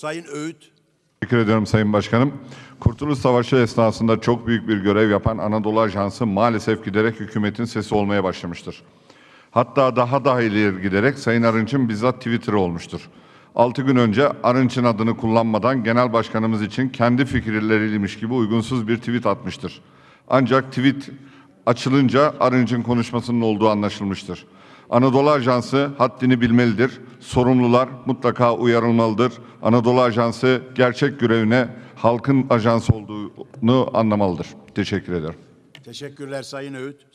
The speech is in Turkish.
Sayın Öğüt. Teşekkür ediyorum Sayın Başkanım. Kurtuluş Savaşı esnasında çok büyük bir görev yapan Anadolu Ajansı maalesef giderek hükümetin sesi olmaya başlamıştır. Hatta daha da ileri giderek Sayın Arınç'ın bizzat Twitter'ı olmuştur. 6 gün önce Arınç'ın adını kullanmadan genel başkanımız için kendi fikirleriymiş gibi uygunsuz bir tweet atmıştır. Ancak tweet açılınca Arınç'ın konuşmasının olduğu anlaşılmıştır. Anadolu Ajansı haddini bilmelidir. Sorumlular mutlaka uyarılmalıdır. Anadolu Ajansı gerçek görevine halkın ajansı olduğunu anlamalıdır. Teşekkür ederim. Teşekkürler Sayın Öğüt.